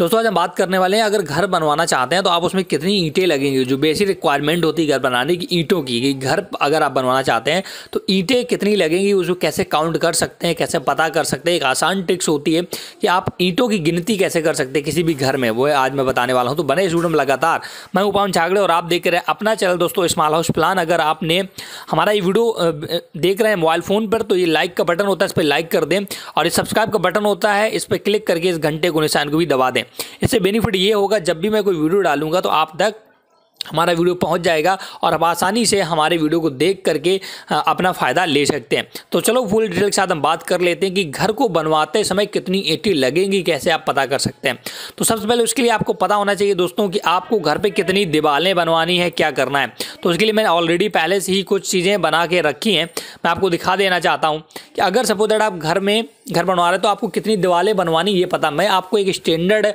दोस्तों आज हम बात करने वाले हैं अगर घर बनवाना चाहते हैं तो आप उसमें कितनी ईंटें लगेंगी जो बेसिक रिक्वायरमेंट होती है घर बनाने की ईंटों की कि घर अगर आप बनवाना चाहते हैं तो ईंटें कितनी लगेंगी उसको कैसे काउंट कर सकते हैं कैसे पता कर सकते हैं एक आसान ट्रिक्स होती है कि आप ईंटों की गिनती कैसे कर सकते हैं किसी भी घर में वो आज मैं बताने वाला हूँ तो बने स्टूडेंट लगातार मैं उपाम छागड़े और आप देख रहे हैं अपना चैनल दोस्तों स्मॉल हाउस प्लान अगर आपने हमारा ये वीडियो देख रहे हैं मोबाइल फ़ोन पर तो ये लाइक का बटन होता है इस पर लाइक कर दें और ये सब्सक्राइब का बटन होता है इस पर क्लिक करके इस घंटे को निशान को भी दबा दें इससे बेनिफिट ये होगा जब भी मैं कोई वीडियो डालूंगा तो आप तक हमारा वीडियो पहुंच जाएगा और आप आसानी से हमारे वीडियो को देख करके अपना फ़ायदा ले सकते हैं तो चलो फुल डिटेल के साथ हम बात कर लेते हैं कि घर को बनवाते समय कितनी एटी लगेंगी कैसे आप पता कर सकते हैं तो सबसे पहले उसके लिए आपको पता होना चाहिए दोस्तों कि आपको घर पे कितनी दीवारें बनवानी है क्या करना है तो उसके लिए मैंने ऑलरेडी पहले से ही कुछ चीज़ें बना के रखी हैं मैं आपको दिखा देना चाहता हूँ कि अगर सपोज आप घर में घर बनवा रहे तो आपको कितनी दीवारें बनवानी ये पता मैं आपको एक स्टैंडर्ड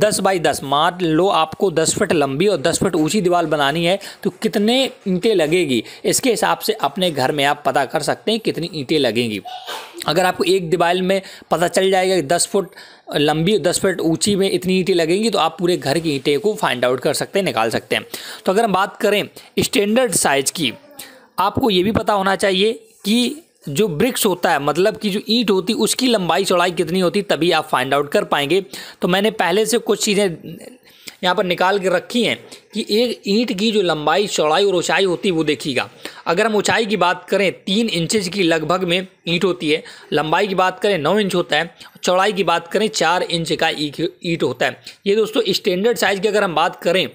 दस बाई दस मान लो आपको दस फिट लंबी और दस फीट ऊँची दीवार बनानी है तो कितने ईंटें लगेगी इसके हिसाब से अपने घर में आप पता कर सकते हैं कितनी ईंटें लगेंगी अगर आपको एक दीवार में पता चल जाएगा कि दस फुट लंबी दस फीट ऊंची में इतनी ईंटें लगेंगी तो आप पूरे घर की ईंटें को फाइंड आउट कर सकते हैं निकाल सकते हैं तो अगर हम बात करें स्टैंडर्ड साइज़ की आपको ये भी पता होना चाहिए कि जो ब्रिक्स होता है मतलब कि जो ईंट होती उसकी लंबाई चौड़ाई कितनी होती तभी आप फाइंड आउट कर पाएंगे तो मैंने पहले से कुछ चीज़ें यहाँ पर निकाल के रखी हैं कि एक ईंट की जो लंबाई चौड़ाई और ऊंचाई होती है वो देखिएगा अगर हम ऊंचाई की बात करें तीन इंचज की लगभग में ईंट होती है लंबाई की बात करें नौ इंच होता है चौड़ाई की बात करें चार इंच का ईंट होता है ये दोस्तों स्टैंडर्ड साइज़ की अगर हम बात करें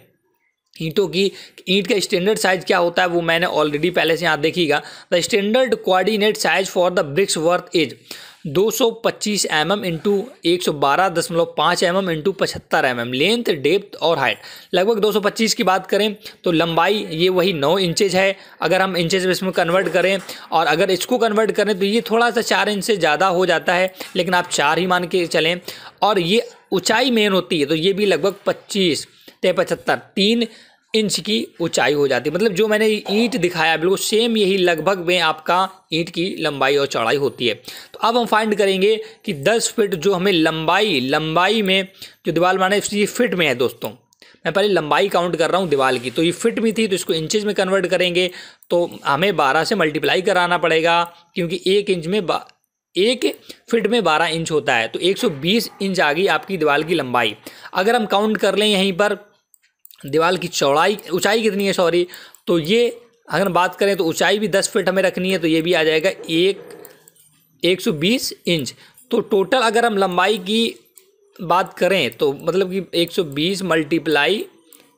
ईंटों की ईंट का स्टैंडर्ड साइज क्या होता है वो मैंने ऑलरेडी पहले से यहाँ देखीगा the standard coordinate size for the bricks width is दो सौ पच्चीस एम एम इंटू एक सौ बारह दशमलव पाँच एम एम इंटू पचहत्तर एम एम लेंथ डेप्थ और हाइट लगभग दो सौ पच्चीस की बात करें तो लंबाई ये वही नौ इंचेज है अगर हम इंचेज में इसमें कन्वर्ट करें और अगर इसको कन्वर्ट करें तो ये थोड़ा सा चार इंच से ज़्यादा हो जाता है लेकिन आप चार ही मान के चलें और ये ऊंचाई मेन होती है तो ये भी लगभग पच्चीस ते पचहत्तर तीन इंच की ऊंचाई हो जाती है मतलब जो मैंने ईंट दिखाया बिल्कुल सेम यही लगभग में आपका ईंट की लंबाई और चौड़ाई होती है तो अब हम फाइंड करेंगे कि 10 फीट जो हमें लंबाई लंबाई में जो दीवार बनाना है ये फिट में है दोस्तों मैं पहले लंबाई काउंट कर रहा हूँ दीवार की तो ये फिट में थी तो इसको इंचज में कन्वर्ट करेंगे तो हमें बारह से मल्टीप्लाई कराना पड़ेगा क्योंकि एक इंच में एक फिट में बारह इंच होता है तो एक इंच आ गई आपकी दीवार की लंबाई अगर हम काउंट कर लें यहीं पर दीवार की चौड़ाई ऊंचाई कितनी है सॉरी तो ये अगर हम बात करें तो ऊंचाई भी दस फीट हमें रखनी है तो ये भी आ जाएगा एक एक सौ बीस इंच तो टोटल अगर हम लंबाई की बात करें तो मतलब कि एक सौ बीस मल्टीप्लाई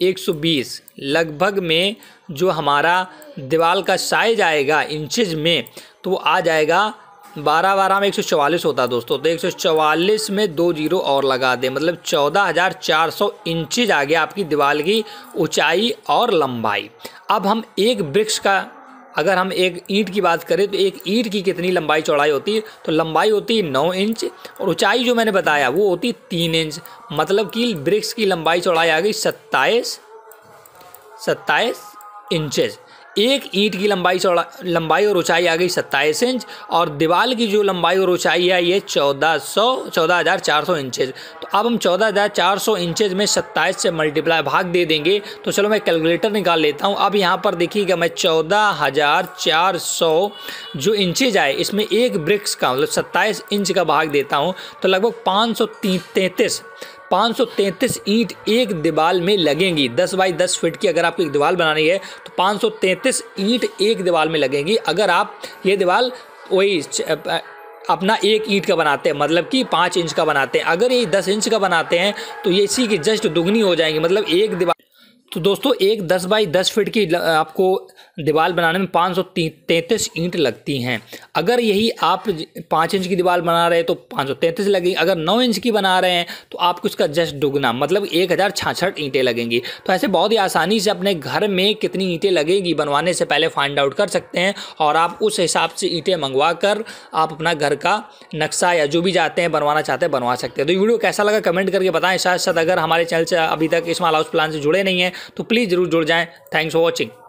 एक सौ बीस लगभग में जो हमारा दीवार का साइज आएगा इंचज में तो वो आ जाएगा बारह बारह में एक सौ चवालीस होता है दोस्तों तो एक सौ चवालीस में दो जीरो और लगा दें मतलब चौदह हज़ार चार सौ इंचज आ गया आपकी दीवार की ऊंचाई और लंबाई अब हम एक वृक्ष का अगर हम एक ईंट की बात करें तो एक ईंट की कितनी लंबाई चौड़ाई होती है तो लंबाई होती है नौ इंच और ऊंचाई जो मैंने बताया वो होती है तीन इंच मतलब कि वृक्ष की लंबाई चौड़ाई आ गई सत्ताईस सत्ताईस इंचज एक ईंट की लंबाई चौड़ा लंबाई और ऊंचाई आ गई सत्ताईस इंच और दीवार की जो लंबाई और ऊंचाई है ये चौदह सौ चौदह हज़ार चार सौ इंचेज तो अब हम चौदह हज़ार चार सौ इंचज में सत्ताईस से मल्टीप्लाई भाग दे देंगे तो चलो मैं कैलकुलेटर निकाल लेता हूँ अब यहाँ पर देखिएगा मैं चौदह हज़ार चार सौ जो इंचेज आए इसमें एक ब्रिक्स का मतलब सत्ताईस इंच का भाग देता हूँ तो लगभग पाँच सौ तैंतीस 533 ईंट एक दीवाल में लगेंगी 10 बाई 10 फीट की अगर आपको एक दीवार बनानी है तो 533 ईंट एक दीवार में लगेंगी अगर आप ये दीवार वही अपना एक ईंट का बनाते हैं मतलब कि पाँच इंच का बनाते हैं अगर ये दस इंच का बनाते हैं तो ये इसी की जस्ट दुगनी हो जाएंगी मतलब एक दीवार तो दोस्तों एक दस बाई दस फीट की आपको दीवार बनाने में पाँच सौ तैंतीस ईंट लगती हैं अगर यही आप पाँच इंच की दीवार बना रहे हैं तो पाँच सौ तैंतीस लगेगी अगर नौ इंच की बना रहे हैं तो आपको इसका जस्ट दुगना मतलब एक हज़ार छाछठ ईंटें लगेंगी तो ऐसे बहुत ही आसानी से अपने घर में कितनी ईंटें लगेगी बनवाने से पहले फाइंड आउट कर सकते हैं और आप उस हिसाब से ईंटें मंगवा कर आप अपना घर का नक्शा या जो भी जाते हैं बनवाना चाहते हैं बनवा सकते हैं तो वीडियो कैसा लगा कमेंट करके बताएं साथ साथ अगर हमारे चैनल से अभी तक इस्माल हाउस प्लान से जुड़े नहीं हैं तो प्लीज़ ज़रूर जुड़ जाएँ थैंक्स फॉर वॉचिंग